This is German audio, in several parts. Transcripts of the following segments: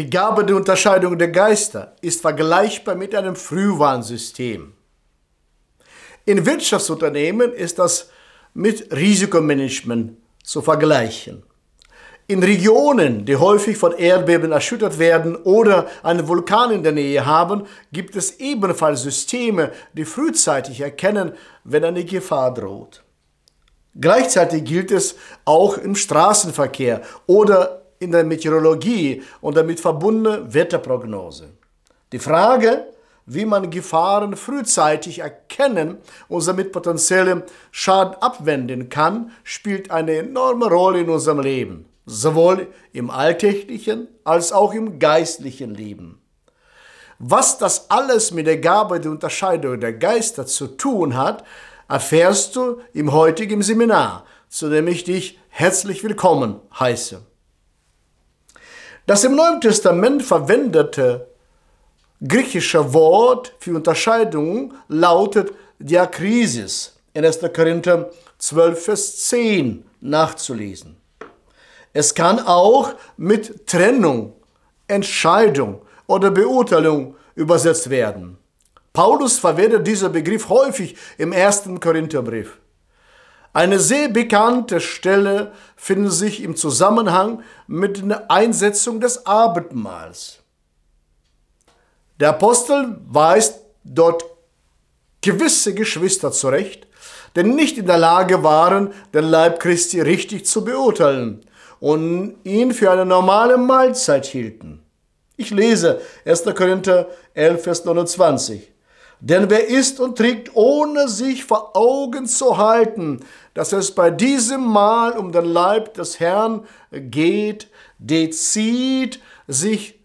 Die Gabe der Unterscheidung der Geister ist vergleichbar mit einem Frühwarnsystem. In Wirtschaftsunternehmen ist das mit Risikomanagement zu vergleichen. In Regionen, die häufig von Erdbeben erschüttert werden oder einen Vulkan in der Nähe haben, gibt es ebenfalls Systeme, die frühzeitig erkennen, wenn eine Gefahr droht. Gleichzeitig gilt es auch im Straßenverkehr oder in der Meteorologie und damit verbundene Wetterprognose. Die Frage, wie man Gefahren frühzeitig erkennen und damit potenziellen Schaden abwenden kann, spielt eine enorme Rolle in unserem Leben, sowohl im alltäglichen als auch im geistlichen Leben. Was das alles mit der Gabe der Unterscheidung der Geister zu tun hat, erfährst du im heutigen Seminar, zu dem ich dich herzlich willkommen heiße. Das im Neuen Testament verwendete griechische Wort für Unterscheidung lautet Diakrisis in 1. Korinther 12, Vers 10 nachzulesen. Es kann auch mit Trennung, Entscheidung oder Beurteilung übersetzt werden. Paulus verwendet diesen Begriff häufig im 1. Korintherbrief. Eine sehr bekannte Stelle findet sich im Zusammenhang mit der Einsetzung des Abendmahls. Der Apostel weist dort gewisse Geschwister zurecht, denn nicht in der Lage waren, den Leib Christi richtig zu beurteilen und ihn für eine normale Mahlzeit hielten. Ich lese 1. Korinther 11, Vers 29. Denn wer isst und trinkt, ohne sich vor Augen zu halten, dass es bei diesem Mal um den Leib des Herrn geht, der zieht sich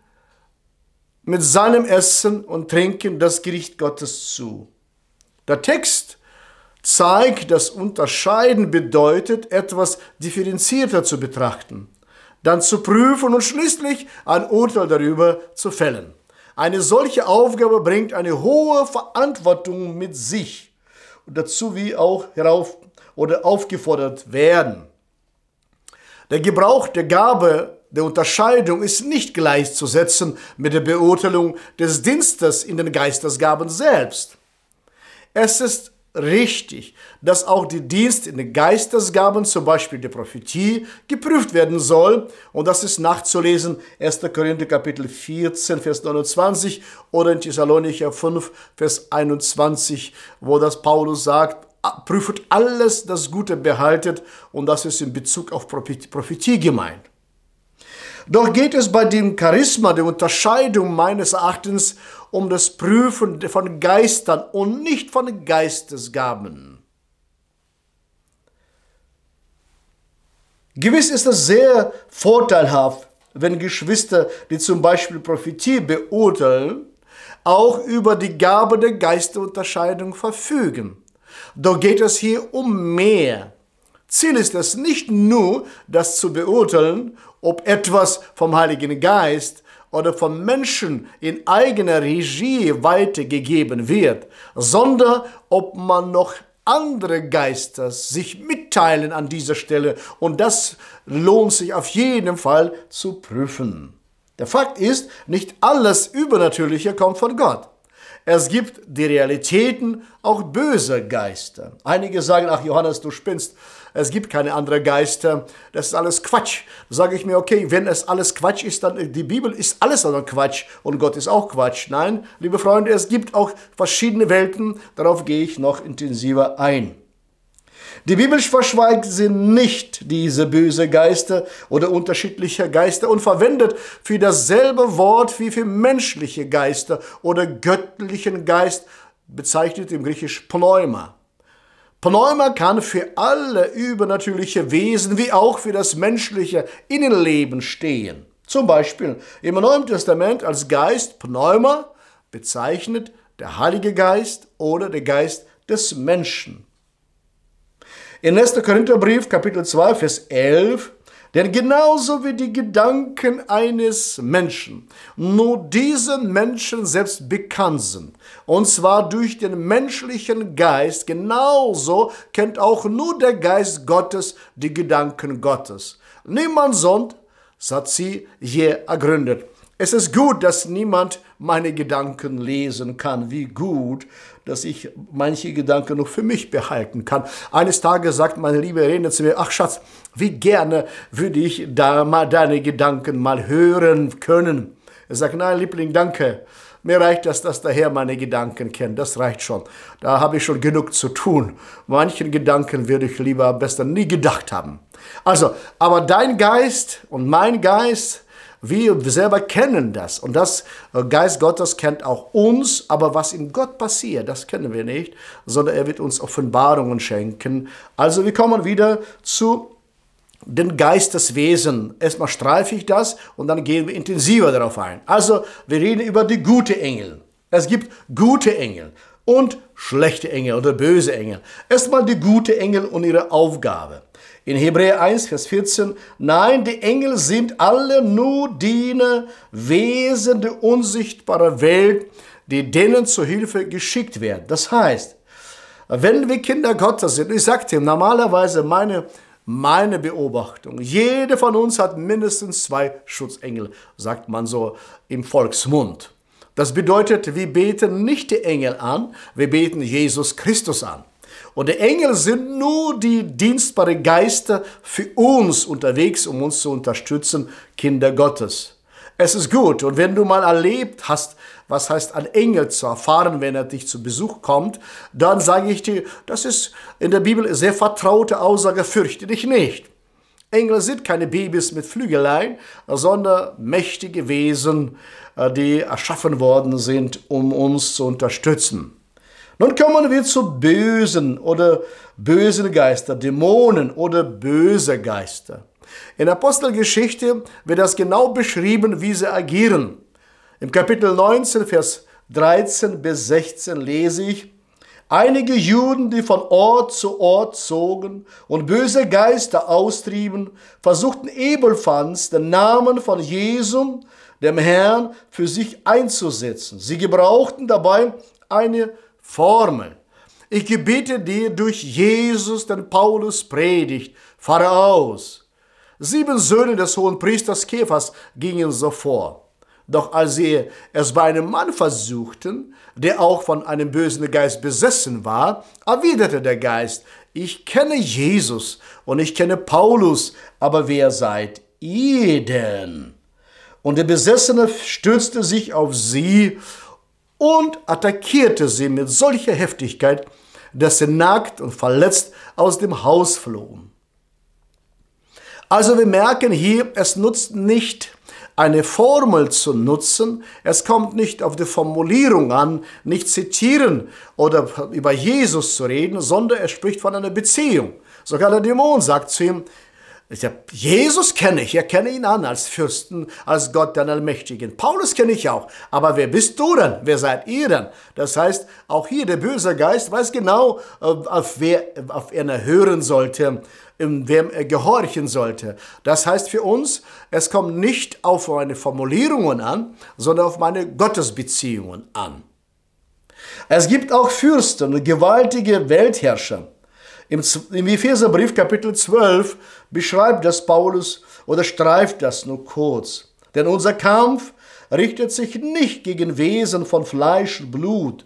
mit seinem Essen und Trinken das Gericht Gottes zu. Der Text zeigt, dass Unterscheiden bedeutet, etwas differenzierter zu betrachten, dann zu prüfen und schließlich ein Urteil darüber zu fällen. Eine solche Aufgabe bringt eine hohe Verantwortung mit sich und dazu wie auch herauf oder aufgefordert werden. Der Gebrauch der Gabe der Unterscheidung ist nicht gleichzusetzen mit der Beurteilung des Dienstes in den Geistesgaben selbst. Es ist richtig, dass auch die Dienst in den Geistesgaben, zum Beispiel die Prophetie, geprüft werden soll. Und das ist nachzulesen 1. Korinther Kapitel 14, Vers 29 oder in Thessalonicher 5, Vers 21, wo das Paulus sagt, prüft alles das Gute behaltet und das ist in Bezug auf Prophetie gemeint. Doch geht es bei dem Charisma, der Unterscheidung meines Erachtens, um das Prüfen von Geistern und nicht von Geistesgaben. Gewiss ist es sehr vorteilhaft, wenn Geschwister, die zum Beispiel Prophetie beurteilen, auch über die Gabe der Geisterunterscheidung verfügen. Doch geht es hier um mehr. Ziel ist es nicht nur, das zu beurteilen ob etwas vom Heiligen Geist oder von Menschen in eigener Regie weitergegeben wird, sondern ob man noch andere Geister sich mitteilen an dieser Stelle. Und das lohnt sich auf jeden Fall zu prüfen. Der Fakt ist, nicht alles Übernatürliche kommt von Gott. Es gibt die Realitäten auch böser Geister. Einige sagen, ach Johannes, du spinnst, es gibt keine anderen Geister, das ist alles Quatsch. Sage ich mir, okay, wenn es alles Quatsch ist, dann die Bibel ist alles andere Quatsch und Gott ist auch Quatsch. Nein, liebe Freunde, es gibt auch verschiedene Welten, darauf gehe ich noch intensiver ein. Die Bibel verschweigt sie nicht, diese böse Geister oder unterschiedliche Geister, und verwendet für dasselbe Wort wie für menschliche Geister oder göttlichen Geist, bezeichnet im Griechisch Pneuma. Pneuma kann für alle übernatürliche Wesen wie auch für das menschliche Innenleben stehen. Zum Beispiel im Neuen Testament als Geist Pneuma bezeichnet der Heilige Geist oder der Geist des Menschen. In 1. Korintherbrief, Kapitel 2, Vers 11, denn genauso wie die Gedanken eines Menschen nur diesen Menschen selbst bekannt sind, und zwar durch den menschlichen Geist, genauso kennt auch nur der Geist Gottes die Gedanken Gottes. Niemand sonst hat sie je ergründet. Es ist gut, dass niemand meine Gedanken lesen kann. Wie gut, dass ich manche Gedanken noch für mich behalten kann. Eines Tages sagt meine liebe Irene zu mir, ach Schatz, wie gerne würde ich da mal deine Gedanken mal hören können. Er sagt, nein, Liebling, danke. Mir reicht das, dass daher meine Gedanken kennt. Das reicht schon. Da habe ich schon genug zu tun. Manchen Gedanken würde ich lieber besser nie gedacht haben. Also, aber dein Geist und mein Geist, wir selber kennen das. Und das äh, Geist Gottes kennt auch uns, aber was in Gott passiert, das kennen wir nicht, sondern er wird uns Offenbarungen schenken. Also wir kommen wieder zu den Geisteswesen. Erstmal streife ich das und dann gehen wir intensiver darauf ein. Also wir reden über die gute Engel. Es gibt gute Engel und schlechte Engel oder böse Engel. Erstmal die gute Engel und ihre Aufgabe. In Hebräer 1, Vers 14, nein, die Engel sind alle nur Diener, Wesen der unsichtbaren Welt, die denen zur Hilfe geschickt werden. Das heißt, wenn wir Kinder Gottes sind, ich sagte ihm normalerweise meine, meine Beobachtung, jeder von uns hat mindestens zwei Schutzengel, sagt man so im Volksmund. Das bedeutet, wir beten nicht die Engel an, wir beten Jesus Christus an. Und die Engel sind nur die dienstbare Geister für uns unterwegs, um uns zu unterstützen, Kinder Gottes. Es ist gut. Und wenn du mal erlebt hast, was heißt ein Engel zu erfahren, wenn er dich zu Besuch kommt, dann sage ich dir, das ist in der Bibel sehr vertraute Aussage, fürchte dich nicht. Engel sind keine Babys mit Flügelein, sondern mächtige Wesen, äh, die erschaffen worden sind, um uns zu unterstützen. Nun kommen wir zu Bösen oder bösen Geister, Dämonen oder böse Geister. In Apostelgeschichte wird das genau beschrieben, wie sie agieren. Im Kapitel 19, Vers 13 bis 16 lese ich, Einige Juden, die von Ort zu Ort zogen und böse Geister austrieben, versuchten ebenfalls den Namen von Jesus, dem Herrn, für sich einzusetzen. Sie gebrauchten dabei eine Formel. Ich gebiete dir durch Jesus, den Paulus predigt, fahre aus. Sieben Söhne des hohen Priesters Käfers gingen so vor. Doch als sie es bei einem Mann versuchten, der auch von einem bösen Geist besessen war, erwiderte der Geist, ich kenne Jesus und ich kenne Paulus, aber wer seid ihr denn? Und der Besessene stürzte sich auf sie und attackierte sie mit solcher Heftigkeit, dass sie nackt und verletzt aus dem Haus flogen. Also wir merken hier, es nutzt nicht eine Formel zu nutzen. Es kommt nicht auf die Formulierung an, nicht zitieren oder über Jesus zu reden, sondern er spricht von einer Beziehung. Sogar der Dämon sagt zu ihm, ich hab, Jesus kenne ich, er kenne ihn an als Fürsten, als Gott, den Allmächtigen. Paulus kenne ich auch, aber wer bist du denn? Wer seid ihr denn? Das heißt, auch hier der böse Geist weiß genau, äh, auf wer, auf er hören sollte, in wem er gehorchen sollte. Das heißt für uns, es kommt nicht auf meine Formulierungen an, sondern auf meine Gottesbeziehungen an. Es gibt auch Fürsten, gewaltige Weltherrscher. Im, im Epheserbrief Kapitel 12 beschreibt das Paulus oder streift das nur kurz. Denn unser Kampf richtet sich nicht gegen Wesen von Fleisch und Blut,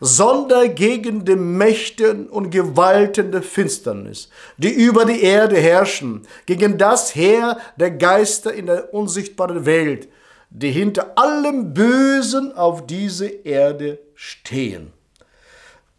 sondern gegen die Mächten und Gewalten der Finsternis, die über die Erde herrschen, gegen das Heer der Geister in der unsichtbaren Welt, die hinter allem Bösen auf dieser Erde stehen.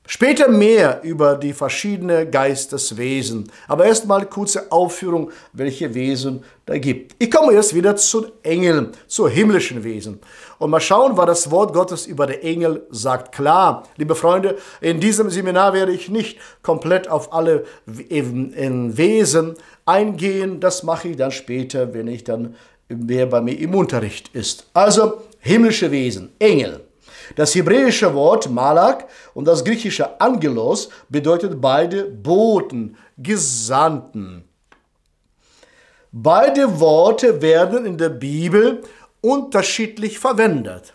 Später mehr über die verschiedenen Geisteswesen. Aber erstmal kurze Aufführung, welche Wesen da gibt. Ich komme jetzt wieder zu Engeln, zu himmlischen Wesen. Und mal schauen, was das Wort Gottes über den Engel sagt. Klar, liebe Freunde, in diesem Seminar werde ich nicht komplett auf alle Wesen eingehen. Das mache ich dann später, wenn ich dann mehr bei mir im Unterricht ist. Also himmlische Wesen, Engel. Das hebräische Wort Malak und das griechische Angelos bedeutet beide Boten, Gesandten. Beide Worte werden in der Bibel unterschiedlich verwendet.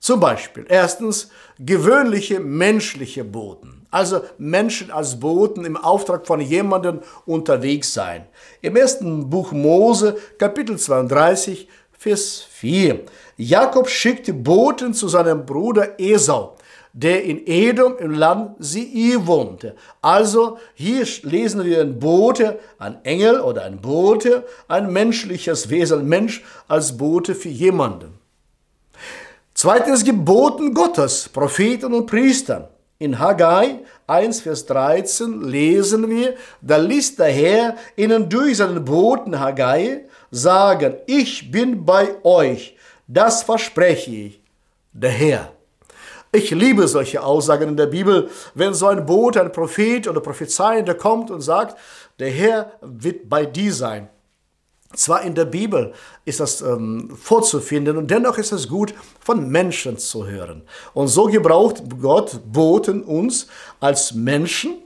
Zum Beispiel, erstens, gewöhnliche menschliche Boten, also Menschen als Boten im Auftrag von jemandem unterwegs sein. Im ersten Buch Mose, Kapitel 32, Vers 4. Jakob schickte Boten zu seinem Bruder Esau, der in Edom im Land Sii wohnte. Also hier lesen wir ein Bote, ein Engel oder ein Bote, ein menschliches Wesen, ein Mensch als Bote für jemanden. Zweitens Geboten Gottes, Propheten und Priestern. In Haggai 1, Vers 13 lesen wir, da liest der Herr ihnen durch seinen Boten Haggai sagen, ich bin bei euch, das verspreche ich, der Herr. Ich liebe solche Aussagen in der Bibel, wenn so ein Bote, ein Prophet oder Prophezeiender kommt und sagt, der Herr wird bei dir sein. Zwar in der Bibel ist das ähm, vorzufinden und dennoch ist es gut, von Menschen zu hören. Und so gebraucht Gott Boten uns als Menschen,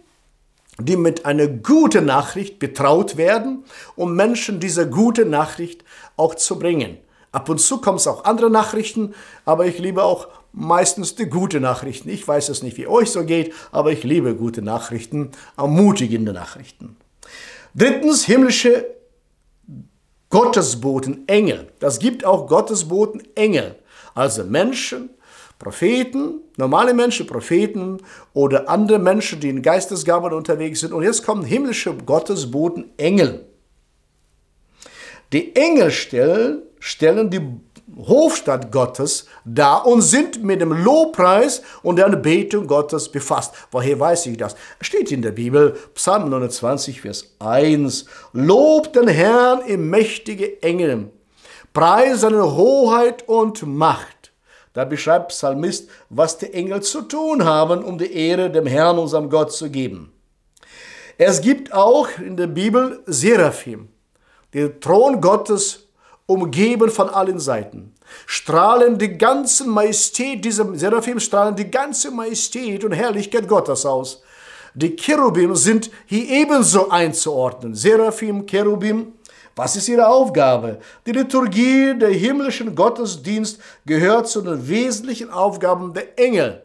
die mit einer guten Nachricht betraut werden, um Menschen diese gute Nachricht auch zu bringen. Ab und zu kommen es auch andere Nachrichten, aber ich liebe auch meistens die gute Nachrichten. Ich weiß es nicht, wie euch so geht, aber ich liebe gute Nachrichten, ermutigende Nachrichten. Drittens, himmlische Gottesboten, Engel. Das gibt auch Gottesboten, Engel. Also Menschen, Propheten, normale Menschen, Propheten oder andere Menschen, die in Geistesgaben unterwegs sind. Und jetzt kommen himmlische Gottesboten, Engel. Die Engel stellen, stellen die Hofstadt Gottes dar und sind mit dem Lobpreis und der Anbetung Gottes befasst. Woher weiß ich das? Steht in der Bibel, Psalm 29, Vers 1. Lob den Herrn im mächtigen Engel. Preis seine Hoheit und Macht. Da beschreibt Psalmist, was die Engel zu tun haben, um die Ehre dem Herrn, unserem Gott, zu geben. Es gibt auch in der Bibel Seraphim, den Thron Gottes umgeben von allen Seiten. Strahlen die ganze Majestät, diese Seraphim strahlen die ganze Majestät und Herrlichkeit Gottes aus. Die Cherubim sind hier ebenso einzuordnen. Seraphim, Cherubim, was ist ihre Aufgabe? Die Liturgie, der himmlischen Gottesdienst gehört zu den wesentlichen Aufgaben der Engel.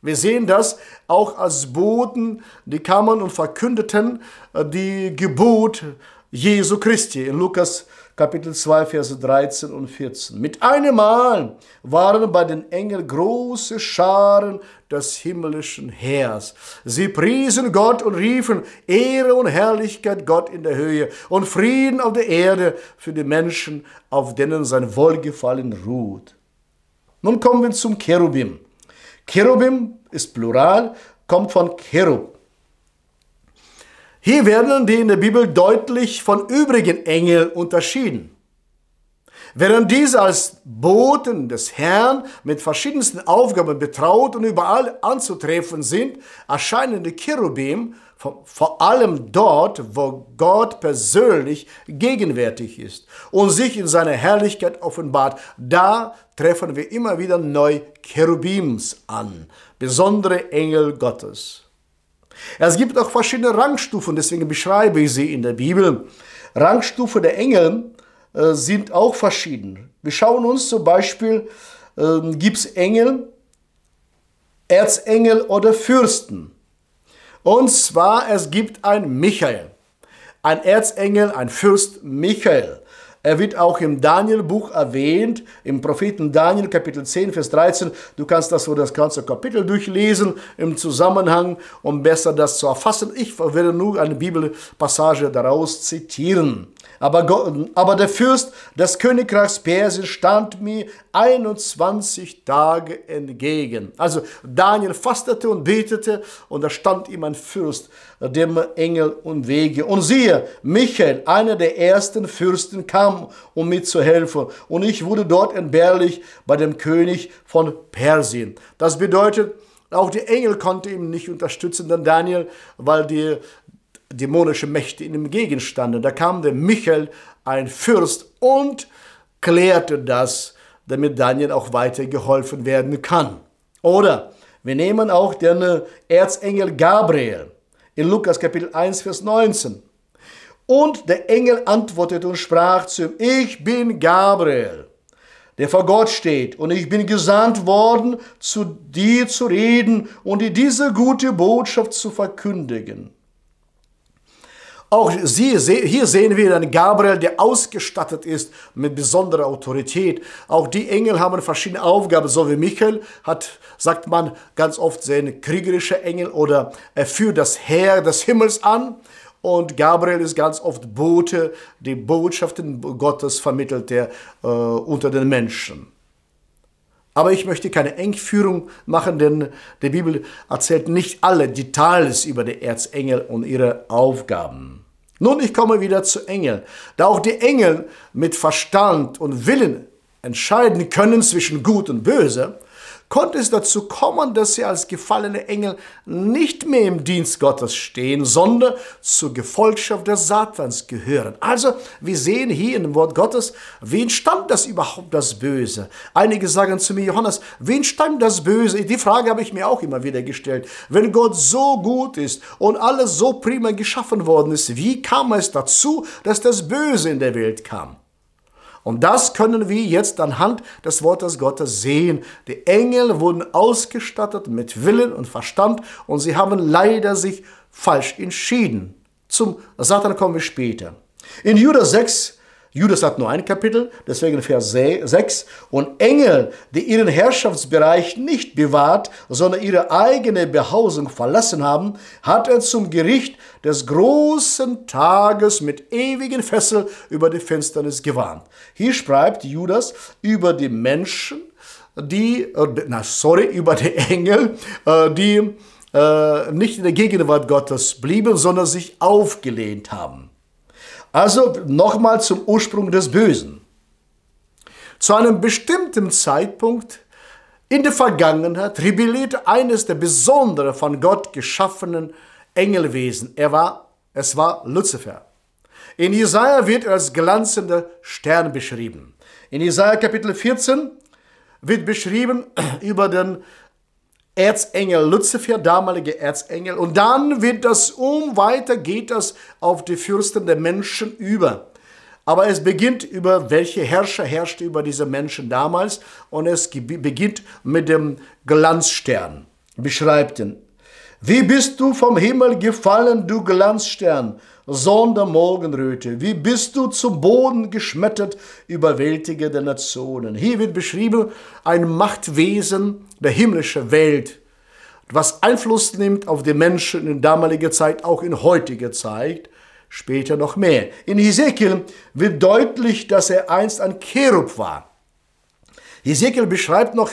Wir sehen das auch als Boten, die kamen und verkündeten äh, die Geburt Jesu Christi in Lukas Kapitel 2, Verse 13 und 14. Mit einem Mal waren bei den Engeln große Scharen des himmlischen Heers. Sie priesen Gott und riefen Ehre und Herrlichkeit Gott in der Höhe und Frieden auf der Erde für die Menschen, auf denen sein Wohlgefallen ruht. Nun kommen wir zum Cherubim. Cherubim ist Plural, kommt von Cherub. Hier werden die in der Bibel deutlich von übrigen Engeln unterschieden. Während diese als Boten des Herrn mit verschiedensten Aufgaben betraut und überall anzutreffen sind, erscheinen die Cherubim vor allem dort, wo Gott persönlich gegenwärtig ist und sich in seiner Herrlichkeit offenbart. Da treffen wir immer wieder neu Cherubims an, besondere Engel Gottes. Es gibt auch verschiedene Rangstufen, deswegen beschreibe ich sie in der Bibel. Rangstufe der Engel äh, sind auch verschieden. Wir schauen uns zum Beispiel, äh, gibt es Engel, Erzengel oder Fürsten. Und zwar, es gibt ein Michael, ein Erzengel, ein Fürst Michael. Er wird auch im Danielbuch erwähnt, im Propheten Daniel, Kapitel 10, Vers 13. Du kannst das, so das ganze Kapitel durchlesen im Zusammenhang, um besser das zu erfassen. Ich werde nur eine Bibelpassage daraus zitieren. Aber, Gott, aber der Fürst des Königreichs Persien stand mir 21 Tage entgegen. Also Daniel fastete und betete und da stand ihm ein Fürst, dem Engel und Wege. Und siehe, Michael, einer der ersten Fürsten, kam kam, um mir zu helfen. Und ich wurde dort entbehrlich bei dem König von Persien. Das bedeutet, auch die Engel konnten ihn nicht unterstützen, denn Daniel, weil die dämonische Mächte ihm gegenstanden. Da kam der Michael, ein Fürst, und klärte das, damit Daniel auch weiter geholfen werden kann. Oder wir nehmen auch den Erzengel Gabriel in Lukas Kapitel 1, Vers 19. Und der Engel antwortete und sprach zu ihm, ich bin Gabriel, der vor Gott steht, und ich bin gesandt worden, zu dir zu reden und dir diese gute Botschaft zu verkündigen. Auch sie, hier sehen wir dann Gabriel, der ausgestattet ist mit besonderer Autorität. Auch die Engel haben verschiedene Aufgaben, so wie Michael hat, sagt man ganz oft, sehen kriegerische Engel oder er führt das Heer des Himmels an. Und Gabriel ist ganz oft Bote, die Botschaften Gottes vermittelt er äh, unter den Menschen. Aber ich möchte keine Engführung machen, denn die Bibel erzählt nicht alle Details über die Erzengel und ihre Aufgaben. Nun, ich komme wieder zu Engeln. Da auch die Engel mit Verstand und Willen entscheiden können zwischen Gut und Böse, konnte es dazu kommen, dass sie als gefallene Engel nicht mehr im Dienst Gottes stehen, sondern zur Gefolgschaft des Satans gehören. Also wir sehen hier in dem Wort Gottes, wie entstand das überhaupt das Böse? Einige sagen zu mir, Johannes, wie entstand das Böse? Die Frage habe ich mir auch immer wieder gestellt. Wenn Gott so gut ist und alles so prima geschaffen worden ist, wie kam es dazu, dass das Böse in der Welt kam? Und das können wir jetzt anhand des Wortes Gottes sehen. Die Engel wurden ausgestattet mit Willen und Verstand und sie haben leider sich falsch entschieden. Zum Satan kommen wir später. In Judas 6, Judas hat nur ein Kapitel, deswegen Vers 6. Und Engel, die ihren Herrschaftsbereich nicht bewahrt, sondern ihre eigene Behausung verlassen haben, hat er zum Gericht des großen Tages mit ewigen Fesseln über die Finsternis gewarnt. Hier schreibt Judas über die Menschen, die, äh, na sorry, über die Engel, äh, die äh, nicht in der Gegenwart Gottes blieben, sondern sich aufgelehnt haben. Also nochmal zum Ursprung des Bösen. Zu einem bestimmten Zeitpunkt in der Vergangenheit rebellierte eines der besonderen von Gott geschaffenen Engelwesen. Er war, es war Luzifer. In Jesaja wird er als glanzender Stern beschrieben. In Jesaja Kapitel 14 wird beschrieben über den Erzengel, Luzifer, damaliger Erzengel. Und dann wird das um, weiter geht das auf die Fürsten der Menschen über. Aber es beginnt über, welche Herrscher herrschte über diese Menschen damals. Und es beginnt mit dem Glanzstern. Beschreibt ihn. Wie bist du vom Himmel gefallen, du Glanzstern? Sonder Morgenröte. Wie bist du zum Boden geschmettert, Überwältiger der Nationen. Hier wird beschrieben ein Machtwesen der himmlischen Welt, was Einfluss nimmt auf die Menschen in damaliger Zeit, auch in heutiger Zeit, später noch mehr. In Hesekiel wird deutlich, dass er einst ein Cherub war. Hesekiel beschreibt noch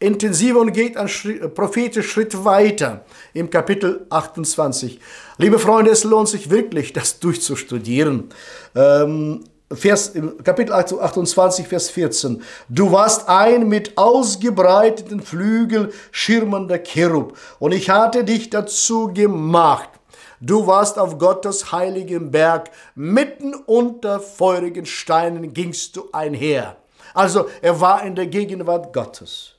intensiver und geht ein äh, prophetischen Schritt weiter im Kapitel 28. Liebe Freunde, es lohnt sich wirklich, das durchzustudieren. Ähm, Vers, Kapitel 28, Vers 14. Du warst ein mit ausgebreiteten Flügeln schirmender Cherub und ich hatte dich dazu gemacht. Du warst auf Gottes heiligem Berg, mitten unter feurigen Steinen gingst du einher. Also er war in der Gegenwart Gottes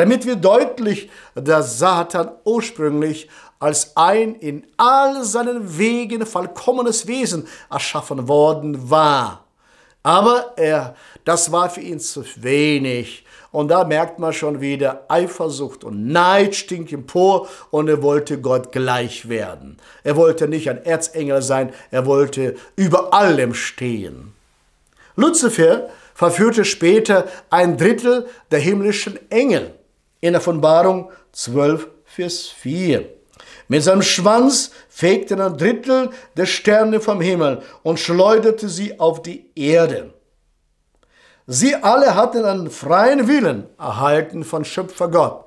damit wir deutlich, dass Satan ursprünglich als ein in all seinen Wegen vollkommenes Wesen erschaffen worden war. Aber er, das war für ihn zu wenig. Und da merkt man schon wieder, Eifersucht und Neid stinkt empor und er wollte Gott gleich werden. Er wollte nicht ein Erzengel sein, er wollte über allem stehen. Luzifer verführte später ein Drittel der himmlischen Engel in der Offenbarung 12, Vers 4. Mit seinem Schwanz fegte er ein Drittel der Sterne vom Himmel und schleuderte sie auf die Erde. Sie alle hatten einen freien Willen erhalten von Schöpfer Gott,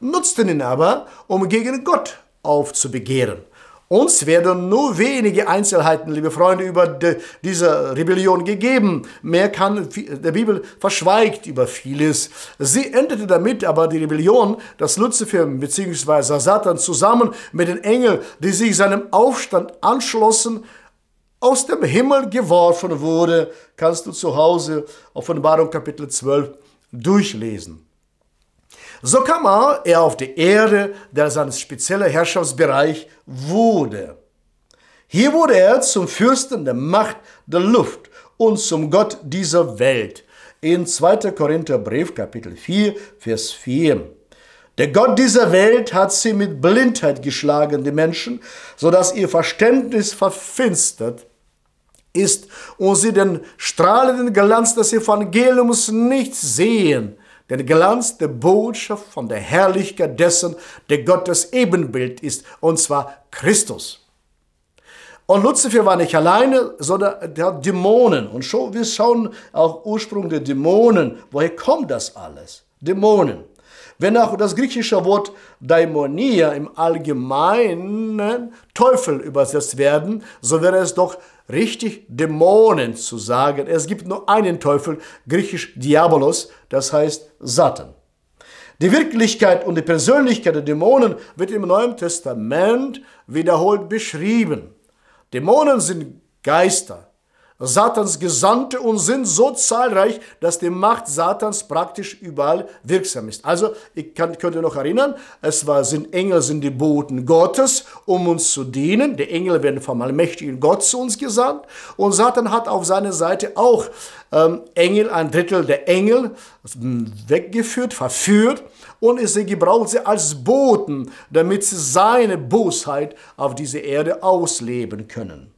nutzten ihn aber, um gegen Gott aufzubegehren uns werden nur wenige Einzelheiten, liebe Freunde, über de, diese Rebellion gegeben. Mehr kann der Bibel verschweigt über vieles. Sie endete damit aber die Rebellion, dass Luzifer bzw. Satan zusammen mit den Engeln, die sich seinem Aufstand anschlossen, aus dem Himmel geworfen wurde. Kannst du zu Hause Offenbarung Kapitel 12 durchlesen. So kam er auf die Erde, der sein spezieller Herrschaftsbereich wurde. Hier wurde er zum Fürsten der Macht der Luft und zum Gott dieser Welt. In 2. Korinther Brief, Kapitel 4, Vers 4. Der Gott dieser Welt hat sie mit Blindheit geschlagen, die Menschen, sodass ihr Verständnis verfinstert ist und sie den strahlenden Glanz des Evangeliums nicht sehen den Glanz der Botschaft von der Herrlichkeit dessen, der Gottes Ebenbild ist, und zwar Christus. Und Luzifer war nicht alleine, sondern der hat Dämonen. Und schon, wir schauen auch Ursprung der Dämonen. Woher kommt das alles? Dämonen. Wenn auch das griechische Wort Daimonia im Allgemeinen Teufel übersetzt werden, so wäre es doch richtig Dämonen zu sagen. Es gibt nur einen Teufel, griechisch Diabolos, das heißt Satan. Die Wirklichkeit und die Persönlichkeit der Dämonen wird im Neuen Testament wiederholt beschrieben. Dämonen sind Geister, Satans Gesandte und sind so zahlreich, dass die Macht Satans praktisch überall wirksam ist. Also, ich kann, könnt ihr noch erinnern, es war, sind Engel, sind die Boten Gottes, um uns zu dienen. Die Engel werden vom allmächtigen Gott zu uns gesandt. Und Satan hat auf seiner Seite auch ähm, Engel, ein Drittel der Engel, hm, weggeführt, verführt. Und sie gebraucht sie als Boten, damit sie seine Bosheit auf diese Erde ausleben können.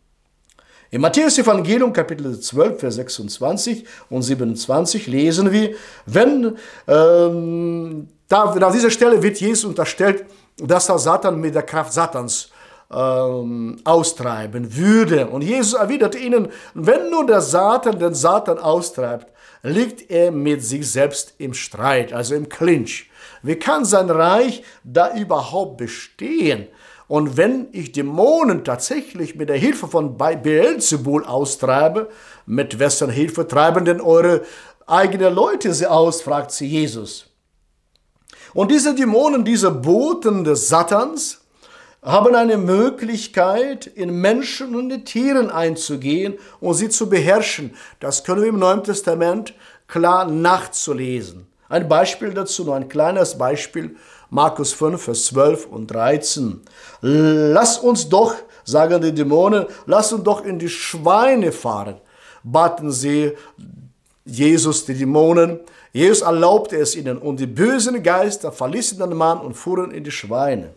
Im Matthäus-Evangelium, Kapitel 12, Vers 26 und 27 lesen wir, wenn, ähm, da, an dieser Stelle wird Jesus unterstellt, dass er Satan mit der Kraft Satans ähm, austreiben würde. Und Jesus erwiderte ihnen, wenn nur der Satan den Satan austreibt, liegt er mit sich selbst im Streit, also im Clinch. Wie kann sein Reich da überhaupt bestehen? Und wenn ich Dämonen tatsächlich mit der Hilfe von Beelzebul austreibe, mit wessen Hilfe treiben denn eure eigenen Leute sie aus, fragt sie Jesus. Und diese Dämonen, diese Boten des Satans, haben eine Möglichkeit, in Menschen und in Tieren einzugehen und sie zu beherrschen. Das können wir im Neuen Testament klar nachzulesen. Ein Beispiel dazu, nur ein kleines Beispiel Markus 5, Vers 12 und 13. Lass uns doch, sagen die Dämonen, lass uns doch in die Schweine fahren, baten sie Jesus die Dämonen. Jesus erlaubte es ihnen und die bösen Geister verließen den Mann und fuhren in die Schweine.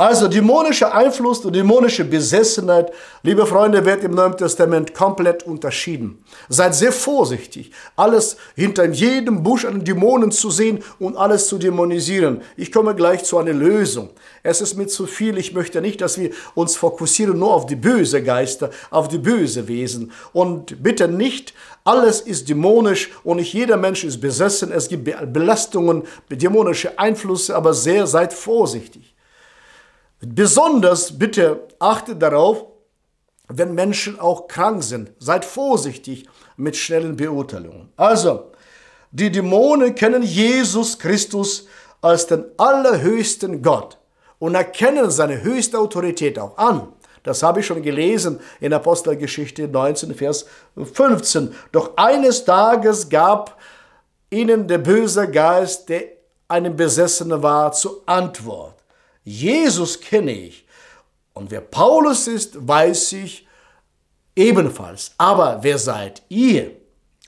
Also dämonischer Einfluss und dämonische Besessenheit, liebe Freunde, wird im Neuen Testament komplett unterschieden. Seid sehr vorsichtig, alles hinter jedem Busch an Dämonen zu sehen und alles zu dämonisieren. Ich komme gleich zu einer Lösung. Es ist mir zu viel. Ich möchte nicht, dass wir uns fokussieren nur auf die böse Geister, auf die böse Wesen. Und bitte nicht, alles ist dämonisch und nicht jeder Mensch ist besessen. Es gibt Belastungen, dämonische Einflüsse, aber sehr seid vorsichtig. Besonders bitte achtet darauf, wenn Menschen auch krank sind. Seid vorsichtig mit schnellen Beurteilungen. Also, die Dämonen kennen Jesus Christus als den allerhöchsten Gott und erkennen seine höchste Autorität auch an. Das habe ich schon gelesen in Apostelgeschichte 19, Vers 15. Doch eines Tages gab ihnen der böse Geist, der einem Besessenen war, zur Antwort. Jesus kenne ich. Und wer Paulus ist, weiß ich ebenfalls. Aber wer seid ihr?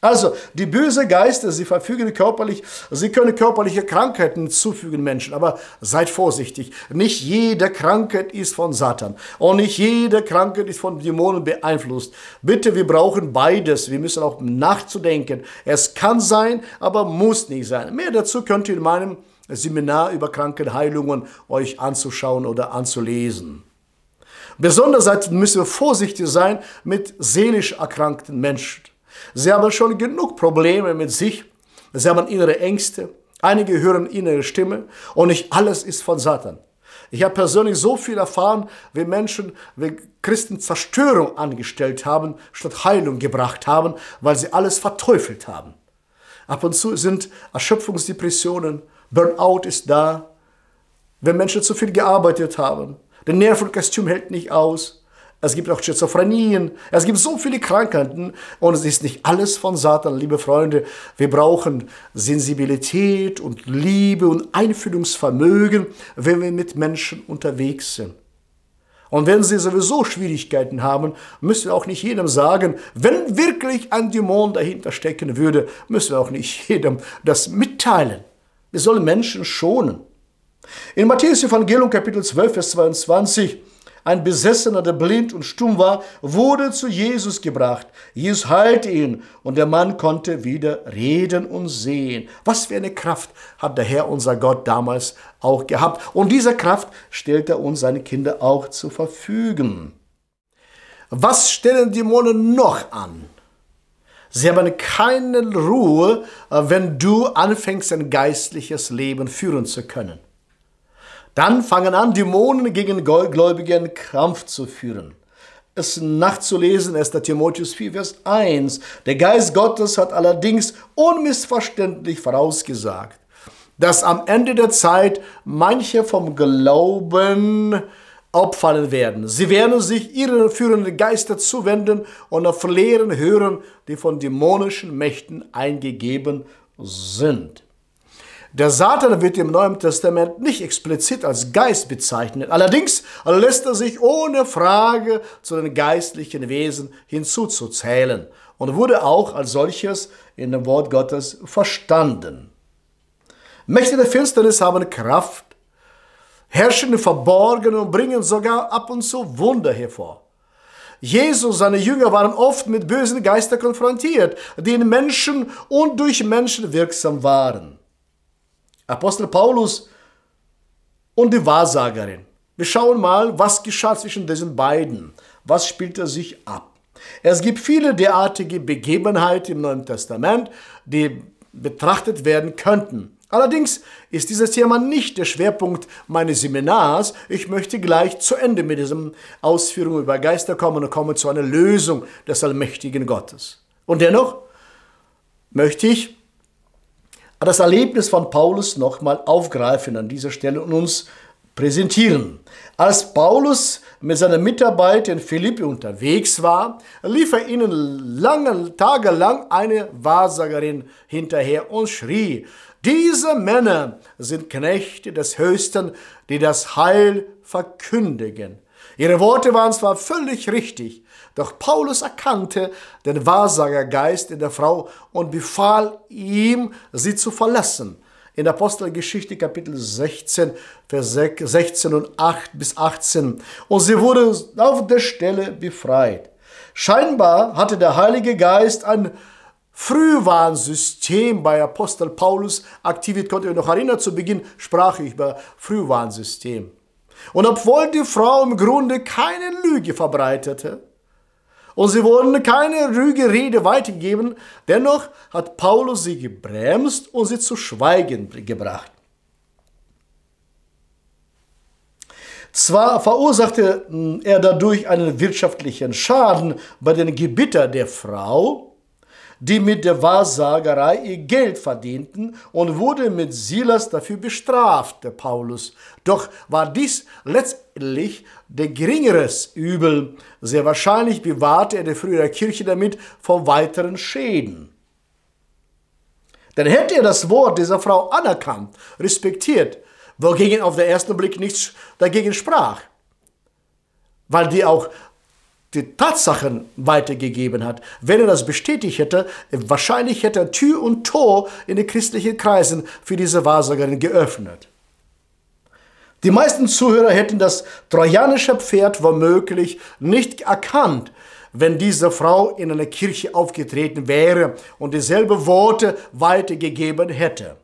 Also, die bösen Geister, sie verfügen körperlich, sie können körperliche Krankheiten zufügen Menschen, aber seid vorsichtig. Nicht jede Krankheit ist von Satan und nicht jede Krankheit ist von Dämonen beeinflusst. Bitte, wir brauchen beides. Wir müssen auch nachzudenken. Es kann sein, aber muss nicht sein. Mehr dazu könnt ihr in meinem Seminar über Krankenheilungen euch anzuschauen oder anzulesen. Besonders müssen wir vorsichtig sein mit seelisch erkrankten Menschen. Sie haben schon genug Probleme mit sich, sie haben innere Ängste, einige hören innere Stimme und nicht alles ist von Satan. Ich habe persönlich so viel erfahren, wie Menschen, wie Christen Zerstörung angestellt haben, statt Heilung gebracht haben, weil sie alles verteufelt haben. Ab und zu sind Erschöpfungsdepressionen Burnout ist da, wenn Menschen zu viel gearbeitet haben. Der Nervenkostüm hält nicht aus. Es gibt auch Schizophrenien. Es gibt so viele Krankheiten. Und es ist nicht alles von Satan, liebe Freunde. Wir brauchen Sensibilität und Liebe und Einfühlungsvermögen, wenn wir mit Menschen unterwegs sind. Und wenn sie sowieso Schwierigkeiten haben, müssen wir auch nicht jedem sagen, wenn wirklich ein Dämon dahinter stecken würde, müssen wir auch nicht jedem das mitteilen. Wir sollen Menschen schonen. In Matthäus Evangelium Kapitel 12, Vers 22, ein Besessener, der blind und stumm war, wurde zu Jesus gebracht. Jesus heilte ihn und der Mann konnte wieder reden und sehen. Was für eine Kraft hat der Herr, unser Gott, damals auch gehabt. Und diese Kraft stellt er uns, seine Kinder, auch zur Verfügung. Was stellen Dämonen noch an? Sie haben keine Ruhe, äh, wenn du anfängst, ein geistliches Leben führen zu können. Dann fangen an, Dämonen gegen Gläubigen Kampf zu führen. Es nachzulesen ist der Timotheus 4, Vers 1. Der Geist Gottes hat allerdings unmissverständlich vorausgesagt, dass am Ende der Zeit manche vom Glauben auffallen werden. Sie werden sich ihren führenden Geister zuwenden und auf Lehren hören, die von dämonischen Mächten eingegeben sind. Der Satan wird im Neuen Testament nicht explizit als Geist bezeichnet. Allerdings lässt er sich ohne Frage zu den geistlichen Wesen hinzuzuzählen und wurde auch als solches in dem Wort Gottes verstanden. Mächte der Finsternis haben Kraft herrschen verborgen und bringen sogar ab und zu Wunder hervor. Jesus, seine Jünger waren oft mit bösen Geistern konfrontiert, die in Menschen und durch Menschen wirksam waren. Apostel Paulus und die Wahrsagerin. Wir schauen mal, was geschah zwischen diesen beiden. Was spielte sich ab? Es gibt viele derartige Begebenheiten im Neuen Testament, die betrachtet werden könnten. Allerdings ist dieses Thema nicht der Schwerpunkt meines Seminars. Ich möchte gleich zu Ende mit diesen Ausführungen über Geister kommen und komme zu einer Lösung des allmächtigen Gottes. Und dennoch möchte ich das Erlebnis von Paulus nochmal aufgreifen an dieser Stelle und uns präsentieren. Als Paulus mit seiner Mitarbeit in Philippi unterwegs war, lief er ihnen lange, Tage lang eine Wahrsagerin hinterher und schrie, diese Männer sind Knechte des Höchsten, die das Heil verkündigen. Ihre Worte waren zwar völlig richtig, doch Paulus erkannte den Wahrsagergeist in der Frau und befahl ihm, sie zu verlassen in Apostelgeschichte Kapitel 16, Vers 16 und 8 bis 18. Und sie wurden auf der Stelle befreit. Scheinbar hatte der Heilige Geist ein Frühwarnsystem bei Apostel Paulus aktiviert. Könnt ihr euch noch erinnern? Zu Beginn sprach ich über Frühwarnsystem. Und obwohl die Frau im Grunde keine Lüge verbreitete, und sie wurden keine ruhige Rede weitergeben. Dennoch hat Paulus sie gebremst und sie zu Schweigen gebracht. Zwar verursachte hm, er dadurch einen wirtschaftlichen Schaden bei den Gebietern der Frau, die mit der Wahrsagerei ihr Geld verdienten und wurde mit Silas dafür bestraft, der Paulus. Doch war dies letztlich der geringeres Übel. Sehr wahrscheinlich bewahrte er die frühere Kirche damit vor weiteren Schäden. Denn hätte er das Wort dieser Frau anerkannt, respektiert, wogegen auf den ersten Blick nichts dagegen sprach, weil die auch die Tatsachen weitergegeben hat. Wenn er das bestätigt hätte, wahrscheinlich hätte er Tür und Tor in den christlichen Kreisen für diese Wahrsagerin geöffnet. Die meisten Zuhörer hätten das trojanische Pferd womöglich nicht erkannt, wenn diese Frau in einer Kirche aufgetreten wäre und dieselbe Worte weitergegeben hätte.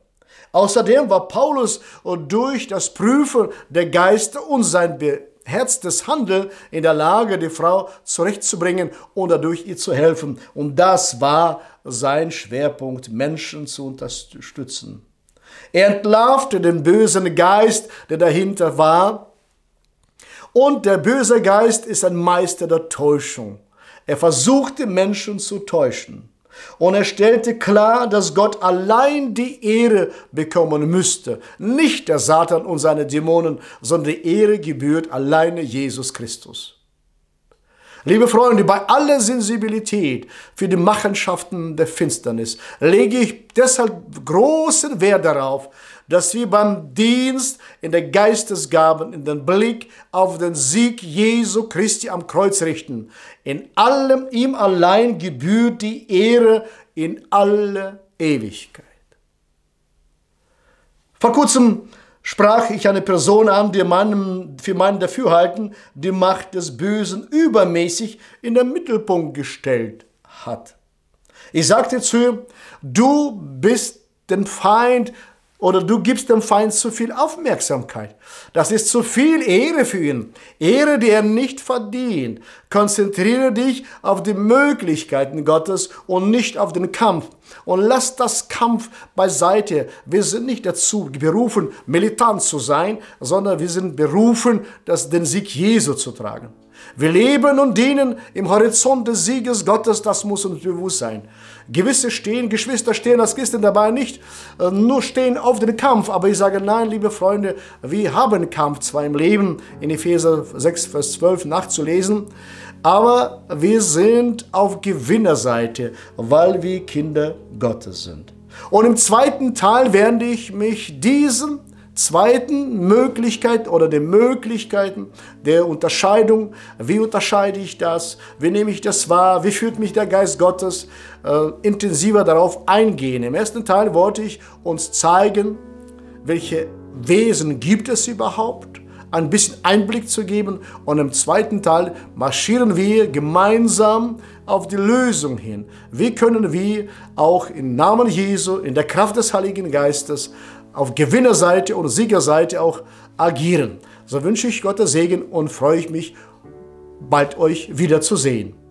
Außerdem war Paulus durch das Prüfen der Geister und sein Be Herz des Handel in der Lage, die Frau zurechtzubringen und dadurch ihr zu helfen. Und das war sein Schwerpunkt, Menschen zu unterstützen. Er entlarvte den bösen Geist, der dahinter war. Und der böse Geist ist ein Meister der Täuschung. Er versuchte Menschen zu täuschen. Und er stellte klar, dass Gott allein die Ehre bekommen müsste. Nicht der Satan und seine Dämonen, sondern die Ehre gebührt alleine Jesus Christus. Liebe Freunde, bei aller Sensibilität für die Machenschaften der Finsternis lege ich deshalb großen Wert darauf, dass wir beim Dienst in der Geistesgaben in den Blick auf den Sieg Jesu Christi am Kreuz richten. In allem ihm allein gebührt die Ehre in alle Ewigkeit. Vor kurzem sprach ich eine Person an, die meinem, für meinen Dafürhalten die Macht des Bösen übermäßig in den Mittelpunkt gestellt hat. Ich sagte zu ihr, du bist den Feind oder du gibst dem Feind zu viel Aufmerksamkeit. Das ist zu viel Ehre für ihn. Ehre, die er nicht verdient. Konzentriere dich auf die Möglichkeiten Gottes und nicht auf den Kampf. Und lass das Kampf beiseite. Wir sind nicht dazu berufen, militant zu sein, sondern wir sind berufen, das, den Sieg Jesu zu tragen. Wir leben und dienen im Horizont des Sieges Gottes, das muss uns bewusst sein. Gewisse stehen, Geschwister stehen als Christen dabei nicht, äh, nur stehen auf den Kampf. Aber ich sage, nein, liebe Freunde, wir haben Kampf zwar im Leben, in Epheser 6, Vers 12 nachzulesen, aber wir sind auf Gewinnerseite, weil wir Kinder Gottes sind. Und im zweiten Teil werde ich mich diesem zweiten Möglichkeit oder den Möglichkeiten der Unterscheidung. Wie unterscheide ich das? Wie nehme ich das wahr? Wie führt mich der Geist Gottes? Äh, intensiver darauf eingehen. Im ersten Teil wollte ich uns zeigen, welche Wesen gibt es überhaupt, ein bisschen Einblick zu geben. Und im zweiten Teil marschieren wir gemeinsam auf die Lösung hin. Wie können wir auch im Namen Jesu, in der Kraft des Heiligen Geistes, auf Gewinnerseite oder Siegerseite auch agieren. So wünsche ich Gottes Segen und freue ich mich, bald euch wiederzusehen.